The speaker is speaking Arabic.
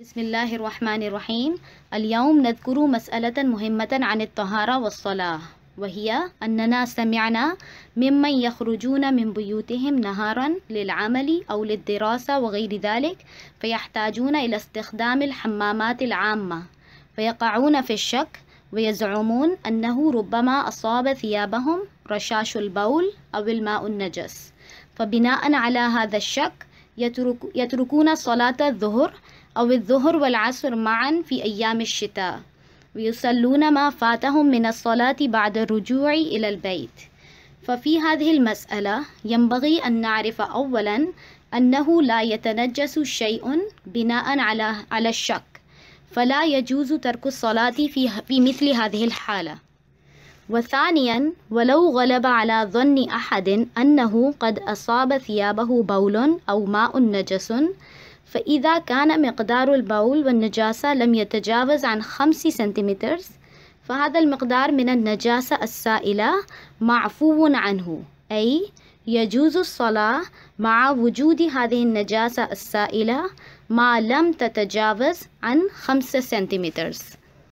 بسم الله الرحمن الرحيم اليوم نذكر مسألة مهمة عن الطهارة والصلاة وهي أننا سمعنا ممن يخرجون من بيوتهم نهارا للعمل أو للدراسة وغير ذلك فيحتاجون إلى استخدام الحمامات العامة فيقعون في الشك ويزعمون أنه ربما أصاب ثيابهم رشاش البول أو الماء النجس فبناء على هذا الشك يترك يتركون صلاة الظهر أو الظهر والعصر معا في أيام الشتاء ويصلون ما فاتهم من الصلاة بعد الرجوع إلى البيت ففي هذه المسألة ينبغي أن نعرف أولا أنه لا يتنجس شيء بناء على على الشك فلا يجوز ترك الصلاة في في مثل هذه الحالة وثانيا ولو غلب على ظن أحد أنه قد أصاب ثيابه بول أو ماء نجس فإذا كان مقدار البول والنجاسة لم يتجاوز عن خمس سنتيمتر فهذا المقدار من النجاسة السائلة معفو عنه أي يجوز الصلاة مع وجود هذه النجاسة السائلة ما لم تتجاوز عن خمسة سنتيمتر